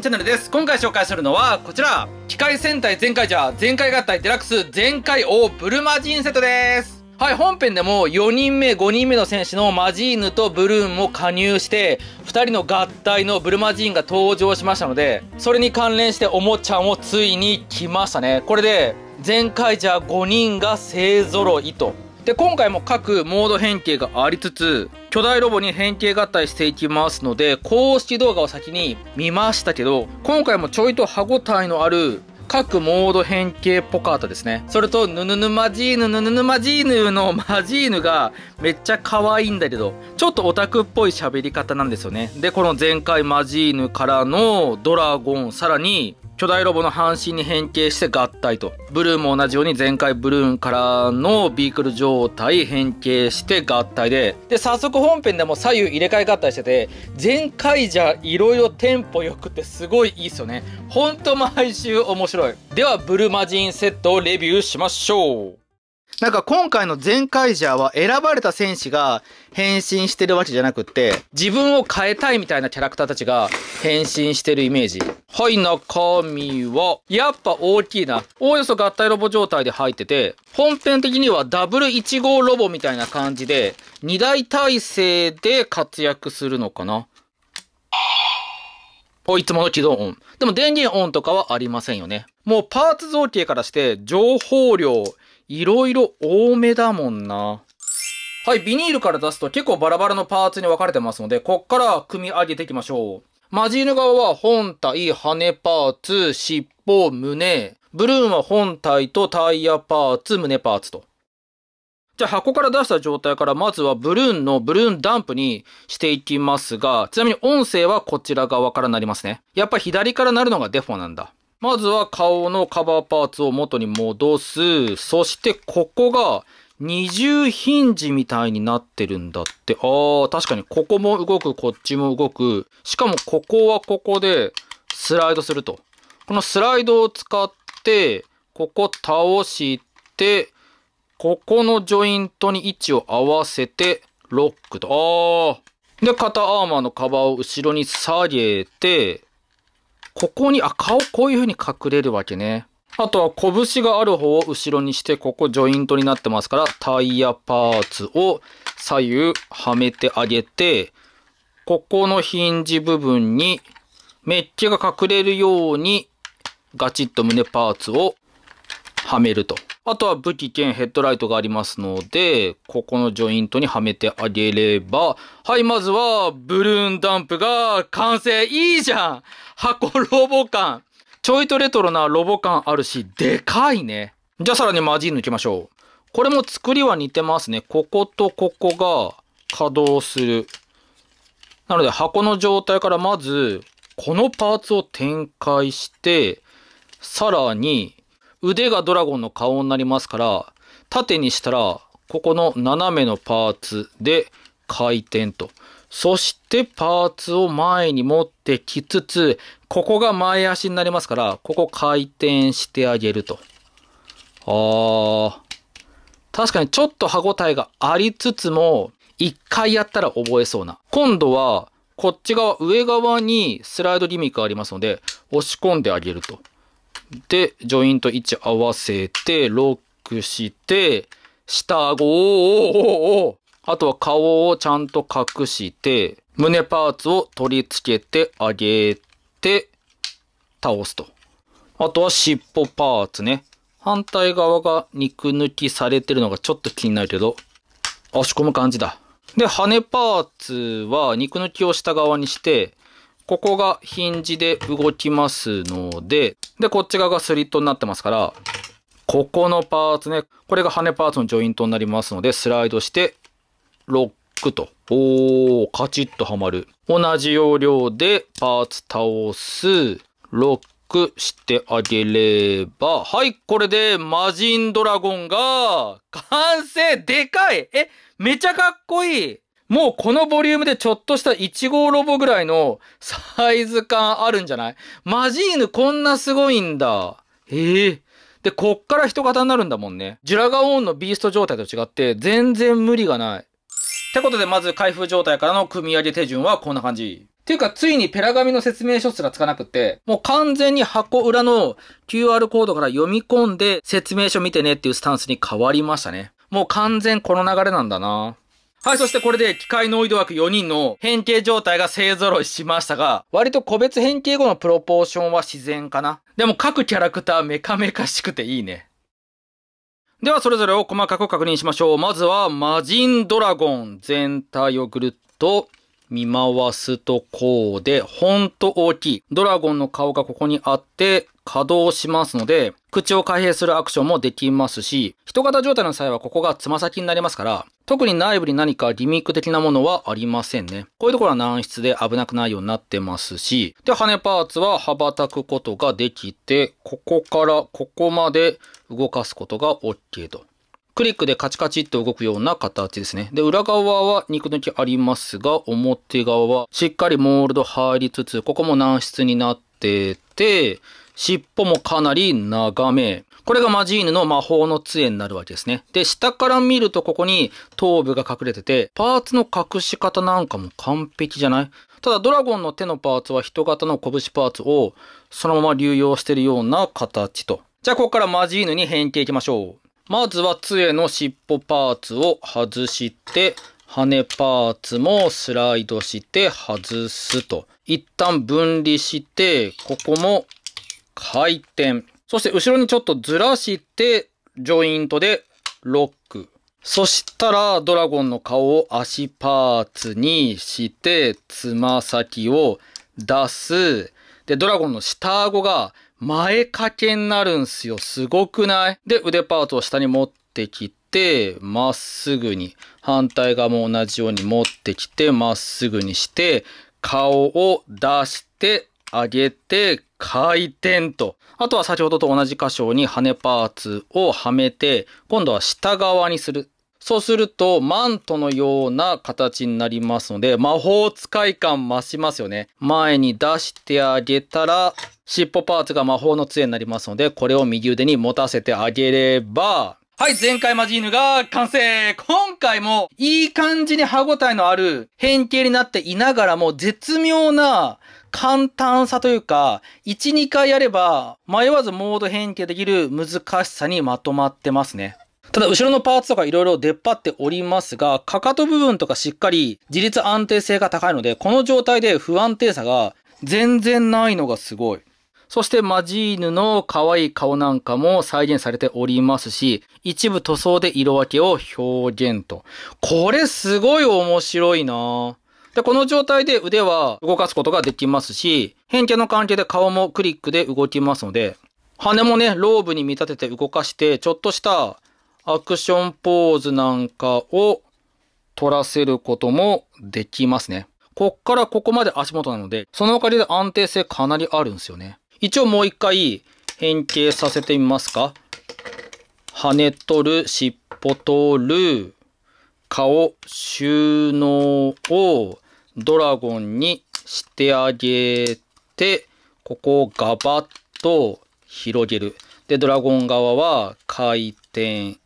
チャンネルです今回紹介するのはこちら機械戦隊全開じゃ全開合体デラックス全開王ブルマジンセットですはい、本編でも4人目、5人目の選手のマジーヌとブルーンも加入して、2人の合体のブルマジーンが登場しましたので、それに関連しておもちゃもついに来ましたね。これで、全開ゃ5人が勢揃いとで、今回も各モード変形がありつつ、巨大ロボに変形合体していきますので、公式動画を先に見ましたけど、今回もちょいと歯応えのある各モード変形ポカートですね。それと、ぬぬぬマジーヌ、ぬぬぬマジーヌのマジーヌがめっちゃ可愛いんだけど、ちょっとオタクっぽい喋り方なんですよね。で、この前回マジーヌからのドラゴン、さらに巨大ロボの半身に変形して合体と。ブルーも同じように前回ブルーンからのビークル状態変形して合体で、で、早速本編でも左右入れ替え合体してて、前回じゃ色々テンポ良くてすごいいいっすよね。ほんと毎週面白い。では、ブルマジンセットをレビューしましょう。なんか今回の全カイジャーは選ばれた戦士が変身してるわけじゃなくって、自分を変えたいみたいなキャラクターたちが変身してるイメージ。はい、中身は、やっぱ大きいな。おおよそ合体ロボ状態で入ってて、本編的にはダブル1号ロボみたいな感じで、2大体制で活躍するのかな。い、いつもの起動音。でも電源音とかはありませんよね。もうパーツ造形からして情報量、いろいろ多めだもんな。はい、ビニールから出すと結構バラバラのパーツに分かれてますので、こっから組み上げていきましょう。マジーヌ側は本体、羽パーツ、尻尾、胸。ブルーンは本体とタイヤパーツ、胸パーツと。じゃあ箱から出した状態からまずはブルーンのブルーンダンプにしていきますが、ちなみに音声はこちら側からなりますね。やっぱ左からなるのがデフォなんだ。まずは顔のカバーパーツを元に戻す。そしてここが二重ヒンジみたいになってるんだって。ああ、確かにここも動く、こっちも動く。しかもここはここでスライドすると。このスライドを使って、ここ倒して、ここのジョイントに位置を合わせて、ロックと。ああ。で、肩アーマーのカバーを後ろに下げて、ここに、あ、顔こういう風に隠れるわけね。あとは拳がある方を後ろにして、ここジョイントになってますから、タイヤパーツを左右はめてあげて、ここのヒンジ部分にメッキが隠れるようにガチッと胸パーツをはめると。あとは武器兼ヘッドライトがありますので、ここのジョイントにはめてあげれば、はい、まずは、ブルーンダンプが完成いいじゃん箱ロボ感ちょいとレトロなロボ感あるし、でかいね。じゃあさらにマジン抜きましょう。これも作りは似てますね。こことここが稼働する。なので箱の状態からまず、このパーツを展開して、さらに、腕がドラゴンの顔になりますから、縦にしたら、ここの斜めのパーツで回転と。そしてパーツを前に持ってきつつ、ここが前足になりますから、ここ回転してあげると。あー。確かにちょっと歯応えがありつつも、一回やったら覚えそうな。今度は、こっち側、上側にスライドギミックありますので、押し込んであげると。で、ジョイント位置合わせて、ロックして、下顎を、あとは顔をちゃんと隠して、胸パーツを取り付けてあげて、倒すと。あとは尻尾パーツね。反対側が肉抜きされてるのがちょっと気になるけど、押し込む感じだ。で、羽パーツは肉抜きを下側にして、ここがヒンジで動きますので、で、こっち側がスリットになってますから、ここのパーツね、これが羽パーツのジョイントになりますので、スライドして、ロックと。おー、カチッとはまる。同じ要領でパーツ倒す、ロックしてあげれば、はい、これで魔人ドラゴンが完成でかいえ、めちゃかっこいいもうこのボリュームでちょっとした1号ロボぐらいのサイズ感あるんじゃないマジーヌこんなすごいんだ。ええー、で、こっから人型になるんだもんね。ジュラガオーンのビースト状態と違って全然無理がない。ってことでまず開封状態からの組み上げ手順はこんな感じ。っていうか、ついにペラ紙の説明書すらつかなくて、もう完全に箱裏の QR コードから読み込んで説明書見てねっていうスタンスに変わりましたね。もう完全この流れなんだな。はい、そしてこれで機械ノイド枠4人の変形状態が勢揃いしましたが、割と個別変形後のプロポーションは自然かな。でも各キャラクターメカメカしくていいね。ではそれぞれを細かく確認しましょう。まずは魔人ドラゴン全体をぐるっと見回すとこうで、ほんと大きい。ドラゴンの顔がここにあって、稼働しますので、口を開閉するアクションもできますし、人型状態の際はここがつま先になりますから、特に内部に何かギミック的なものはありませんね。こういうところは軟質で危なくないようになってますし、で、羽パーツは羽ばたくことができて、ここからここまで動かすことが OK と。クリックでカチカチって動くような形ですね。で、裏側は肉抜きありますが、表側はしっかりモールド入りつつ、ここも軟質になってて、尻尾もかなり長め。これがマジーヌの魔法の杖になるわけですね。で、下から見るとここに頭部が隠れてて、パーツの隠し方なんかも完璧じゃないただドラゴンの手のパーツは人型の拳パーツをそのまま流用してるような形と。じゃあここからマジーヌに変形いきましょう。まずは杖の尻尾パーツを外して、羽パーツもスライドして外すと。一旦分離して、ここも回転。そして後ろにちょっとずらして、ジョイントでロック。そしたら、ドラゴンの顔を足パーツにして、つま先を出す。で、ドラゴンの下顎が前掛けになるんすよ。すごくないで、腕パーツを下に持ってきて、まっすぐに。反対側も同じように持ってきて、まっすぐにして、顔を出して、上げて、回転と。あとは先ほどと同じ箇所に羽パーツをはめて、今度は下側にする。そうすると、マントのような形になりますので、魔法使い感増しますよね。前に出してあげたら、尻尾パーツが魔法の杖になりますので、これを右腕に持たせてあげれば、はい、前回マジーヌが完成今回もいい感じに歯応えのある変形になっていながらも絶妙な簡単さというか、1、2回やれば迷わずモード変形できる難しさにまとまってますね。ただ、後ろのパーツとか色々出っ張っておりますが、かかと部分とかしっかり自立安定性が高いので、この状態で不安定さが全然ないのがすごい。そしてマジーヌの可愛い顔なんかも再現されておりますし、一部塗装で色分けを表現と。これすごい面白いなで、この状態で腕は動かすことができますし、変形の関係で顔もクリックで動きますので、羽もね、ローブに見立てて動かして、ちょっとしたアクションポーズなんかを取らせることもできますね。こっからここまで足元なので、そのおかげで安定性かなりあるんですよね。一応もう一回変形させてみますか。羽取る、尻尾取る、顔、収納を、ドラゴンにしてあげて、ここをガバッと広げる。で、ドラゴン側は回転、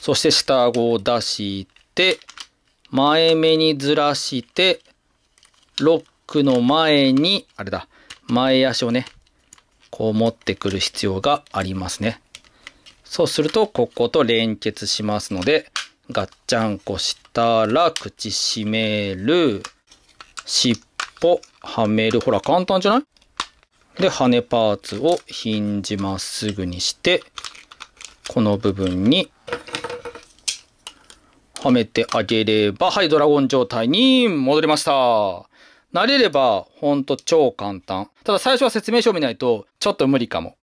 そして下顎を出して、前目にずらして、ロックの前に、あれだ、前足をね、こう持ってくる必要がありますね。そうすると、ここと連結しますので、ガッチャンコしたら、口閉める、尻尾はめる。ほら、簡単じゃないで、羽パーツをヒンジまっすぐにして、この部分に、はめてあげれば、はい、ドラゴン状態に戻りました。慣れれば、ほんと超簡単。ただ最初は説明書を見ないと、ちょっと無理かも。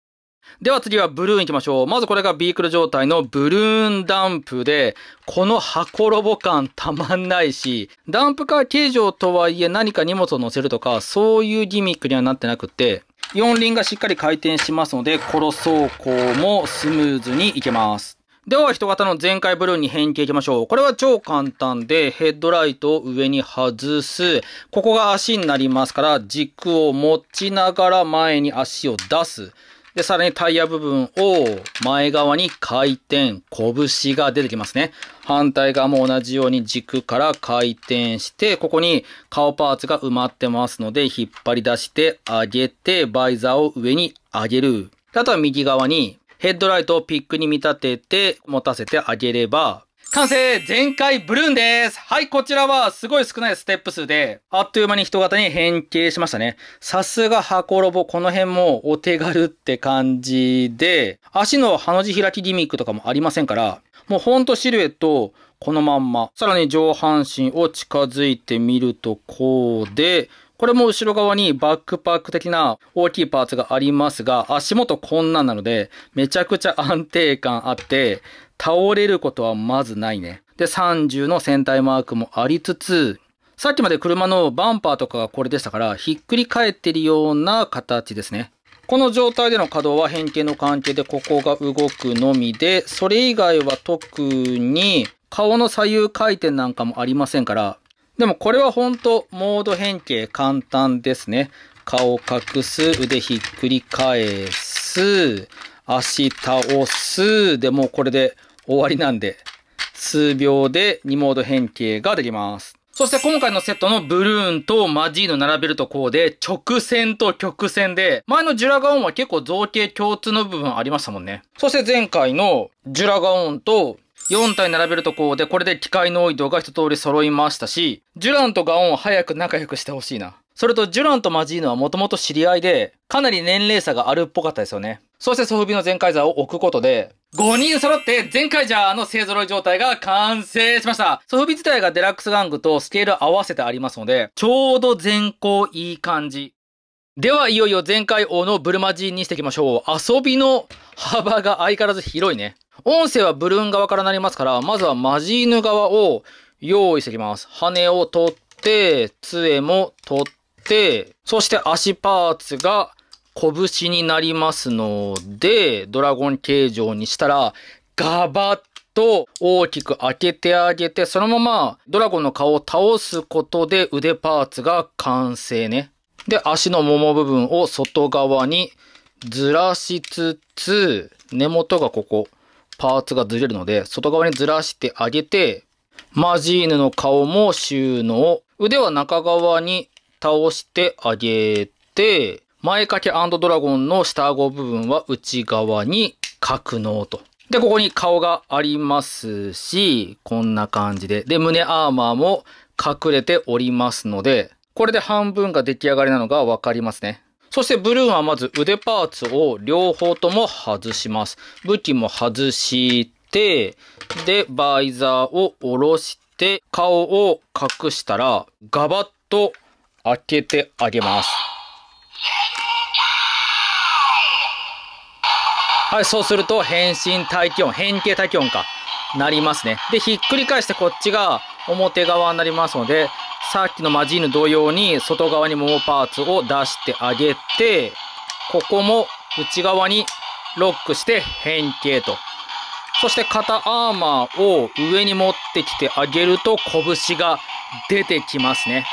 では次はブルーン行きましょう。まずこれがビークル状態のブルーンダンプで、この箱ロボ感たまんないし、ダンプカー形状とはいえ何か荷物を乗せるとか、そういうギミックにはなってなくて、四輪がしっかり回転しますので、この走行もスムーズにいけます。では、人型の全開ブルーに変形いきましょう。これは超簡単で、ヘッドライトを上に外す。ここが足になりますから、軸を持ちながら前に足を出す。で、さらにタイヤ部分を前側に回転、拳が出てきますね。反対側も同じように軸から回転して、ここに顔パーツが埋まってますので、引っ張り出してあげて、バイザーを上に上げる。あとは右側にヘッドライトをピックに見立てて持たせてあげれば、完成全開ブルーンですはい、こちらはすごい少ないステップ数で、あっという間に人型に変形しましたね。さすが箱ロボ、この辺もお手軽って感じで、足のハの字開きギミックとかもありませんから、もうほんとシルエットこのまんま、さらに上半身を近づいてみるとこうで、これも後ろ側にバックパック的な大きいパーツがありますが、足元こんなんなので、めちゃくちゃ安定感あって、倒れることはまずないね。で、30の船体マークもありつつ、さっきまで車のバンパーとかがこれでしたから、ひっくり返ってるような形ですね。この状態での稼働は変形の関係でここが動くのみで、それ以外は特に顔の左右回転なんかもありませんから、でもこれは本当モード変形簡単ですね。顔隠す、腕ひっくり返す、足倒す、でもうこれで終わりなんで、数秒で2モード変形ができます。そして今回のセットのブルーンとマジーノ並べるとこうで、直線と曲線で、前のジュラガオンは結構造形共通の部分ありましたもんね。そして前回のジュラガオンと4体並べるとこうで、これで機械のい動が一通り揃いましたし、ジュランとガオンを早く仲良くしてほしいな。それとジュランとマジーノはもともと知り合いで、かなり年齢差があるっぽかったですよね。そしてソフビの全開座を置くことで、5人揃って全開ジャーの勢揃い状態が完成しました。ソフビ自体がデラックス玩具とスケール合わせてありますので、ちょうど全行いい感じ。では、いよいよ全開王のブルマジーにしていきましょう。遊びの幅が相変わらず広いね。音声はブルーン側からなりますから、まずはマジーヌ側を用意していきます。羽を取って、杖も取って、そして足パーツが拳になりますので、ドラゴン形状にしたら、ガバッと大きく開けてあげて、そのままドラゴンの顔を倒すことで腕パーツが完成ね。で、足の桃部分を外側にずらしつつ、根元がここ。パーツがずれるので、外側にずらしてあげて、マジーヌの顔も収納。腕は中側に倒してあげて、前掛けドラゴンの下顎部分は内側に格納と。で、ここに顔がありますし、こんな感じで。で、胸アーマーも隠れておりますので、これで半分が出来上がりなのがわかりますね。そしてブルーンはまず腕パーツを両方とも外します。武器も外して、で、バイザーを下ろして、顔を隠したら、ガバッと開けてあげます。はい、そうすると変身体気温、変形体気温か、なりますね。で、ひっくり返してこっちが表側になりますので、さっきのマジーヌ同様に外側に桃パーツを出してあげて、ここも内側にロックして変形と。そして肩アーマーを上に持ってきてあげると拳が出てきますね。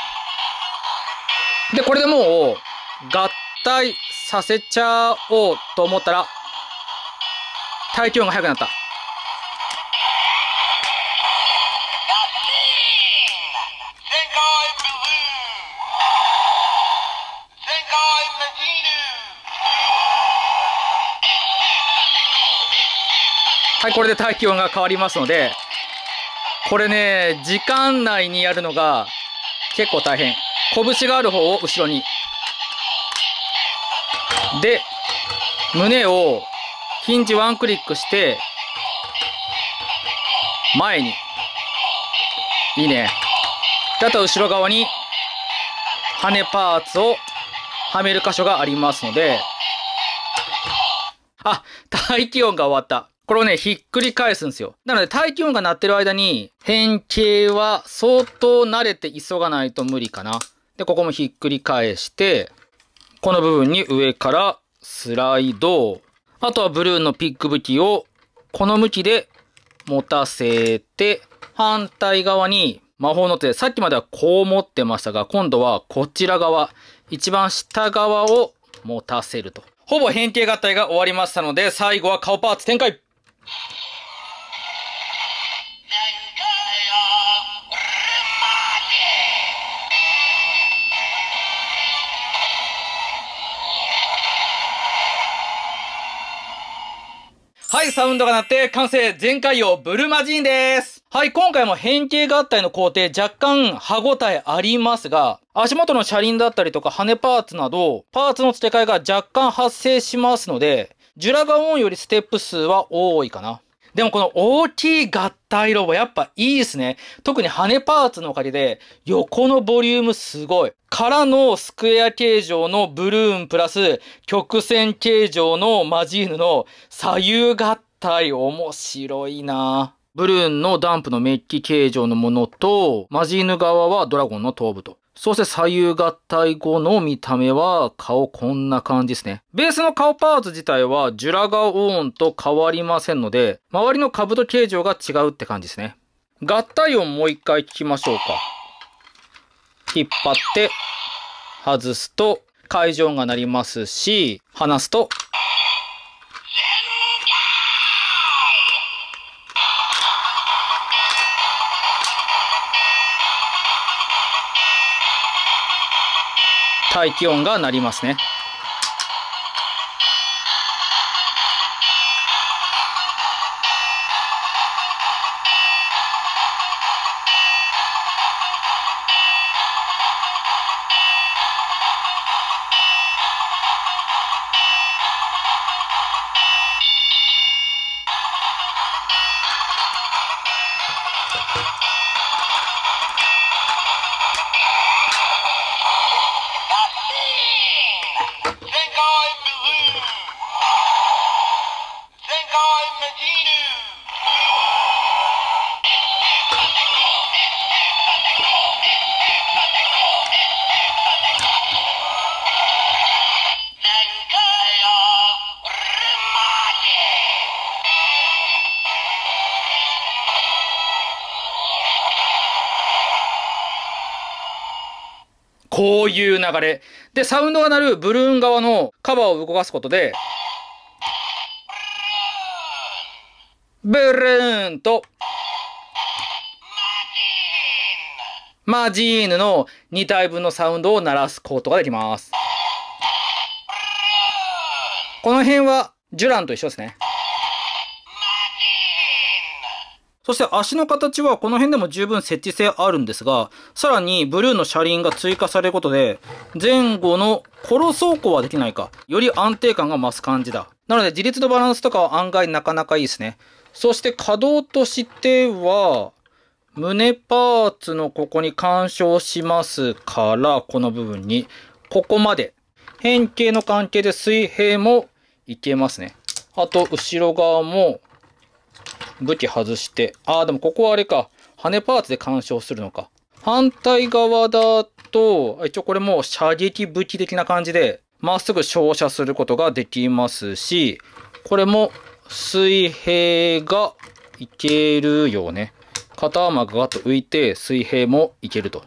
で、これでもう合体させちゃおうと思ったら、体験が速くなった。はいこれで大気温が変わりますのでこれね時間内にやるのが結構大変拳がある方を後ろにで胸をヒンジワンクリックして前にいいねであと後ろ側に羽パーツをはめる箇所がありますのであ大気温が終わったこれをね、ひっくり返すんですよ。なので、大気音が鳴ってる間に、変形は相当慣れて急がないと無理かな。で、ここもひっくり返して、この部分に上からスライド。あとはブルーのピック武器をこの向きで持たせて、反対側に魔法の手、さっきまではこう持ってましたが、今度はこちら側、一番下側を持たせると。ほぼ変形合体が終わりましたので、最後は顔パーツ展開はい、サウンドが鳴って完成全開用ブルマジーンですはい、今回も変形合体の工程若干歯応えありますが、足元の車輪だったりとか羽パーツなど、パーツの付け替えが若干発生しますので、ジュラガオンよりステップ数は多いかな。でもこの大きい合体ロボやっぱいいですね。特に羽パーツのおかげで横のボリュームすごい。からのスクエア形状のブルーンプラス曲線形状のマジーヌの左右合体面白いなブルーンのダンプのメッキ形状のものと、マジーヌ側はドラゴンの頭部と。そして左右合体後の見た目は顔こんな感じですね。ベースの顔パーツ自体はジュラガオーンと変わりませんので、周りの兜形状が違うって感じですね。合体音もう一回聞きましょうか。引っ張って、外すと、会場が鳴りますし、離すと、最気温がなりますね。こういう流れ。で、サウンドが鳴るブルーン側のカバーを動かすことで、ブルーンと、マジーヌの2体分のサウンドを鳴らすことができます。この辺はジュランと一緒ですね。そして足の形はこの辺でも十分設置性あるんですが、さらにブルーの車輪が追加されることで、前後の殺ロ走行はできないか、より安定感が増す感じだ。なので自立のバランスとかは案外なかなかいいですね。そして可動としては、胸パーツのここに干渉しますから、この部分に、ここまで。変形の関係で水平もいけますね。あと、後ろ側も武器外して、ああ、でもここはあれか。羽パーツで干渉するのか。反対側だと、一応これも射撃武器的な感じで、まっすぐ照射することができますし、これも水平がいけるよね。肩アーマーがガッと浮いて水平もいけると。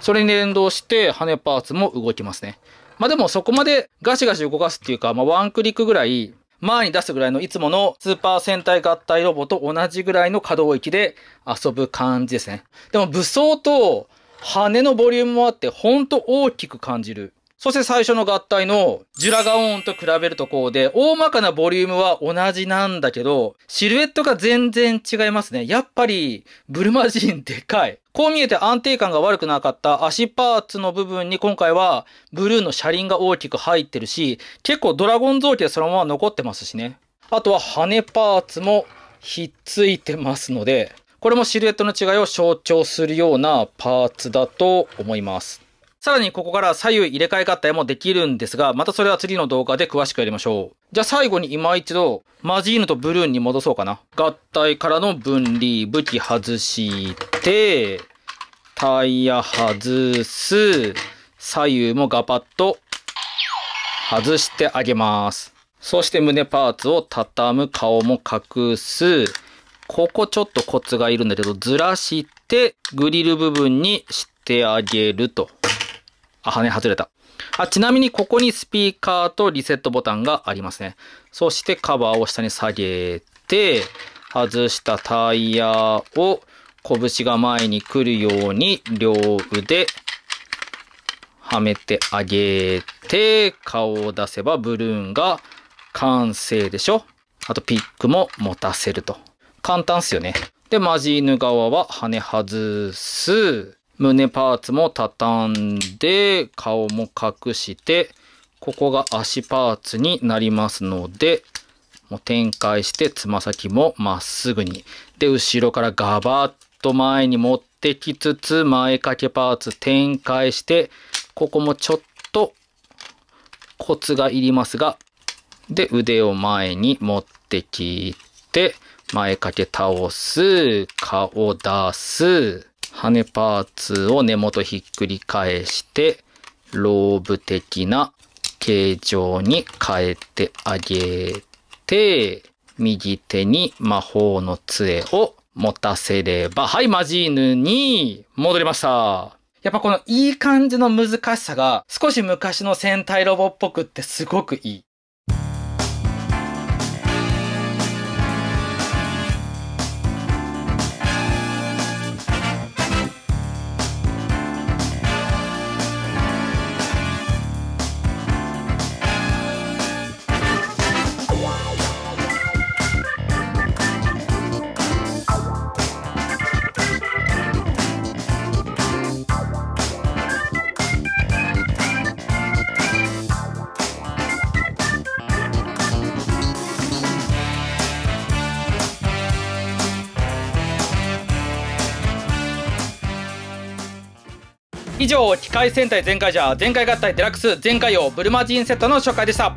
それに連動して羽パーツも動きますね。まあでもそこまでガシガシ動かすっていうか、まあワンクリックぐらい前に出すぐらいのいつものスーパー戦隊合体ロボと同じぐらいの可動域で遊ぶ感じですね。でも武装と羽のボリュームもあってほんと大きく感じる。そして最初の合体のジュラガオーンと比べるとこうで、大まかなボリュームは同じなんだけど、シルエットが全然違いますね。やっぱり、ブルマジンでかい。こう見えて安定感が悪くなかった足パーツの部分に今回はブルーの車輪が大きく入ってるし、結構ドラゴン造形そのまま残ってますしね。あとは羽パーツもひっついてますので、これもシルエットの違いを象徴するようなパーツだと思います。さらにここから左右入れ替え合体もできるんですが、またそれは次の動画で詳しくやりましょう。じゃあ最後に今一度、マジーヌとブルーンに戻そうかな。合体からの分離、武器外して、タイヤ外す、左右もガパッと外してあげます。そして胸パーツを畳む、顔も隠す。ここちょっとコツがいるんだけど、ずらして、グリル部分にしてあげると。あ、羽外れた。あ、ちなみにここにスピーカーとリセットボタンがありますね。そしてカバーを下に下げて、外したタイヤを拳が前に来るように両腕はめてあげて、顔を出せばブルーンが完成でしょ。あとピックも持たせると。簡単っすよね。で、マジーヌ側は羽外す。胸パーツも畳んで、顔も隠して、ここが足パーツになりますので、もう展開して、つま先もまっすぐに。で、後ろからガバッと前に持ってきつつ、前掛けパーツ展開して、ここもちょっとコツがいりますが、で、腕を前に持ってきて、前掛け倒す、顔出す、羽パーツを根元ひっくり返して、ローブ的な形状に変えてあげて、右手に魔法の杖を持たせれば、はい、マジーヌに戻りました。やっぱこのいい感じの難しさが少し昔の戦隊ロボっぽくってすごくいい。以上機械戦隊全開じゃ全開合体デラックス全開王ブルマジンセットの紹介でした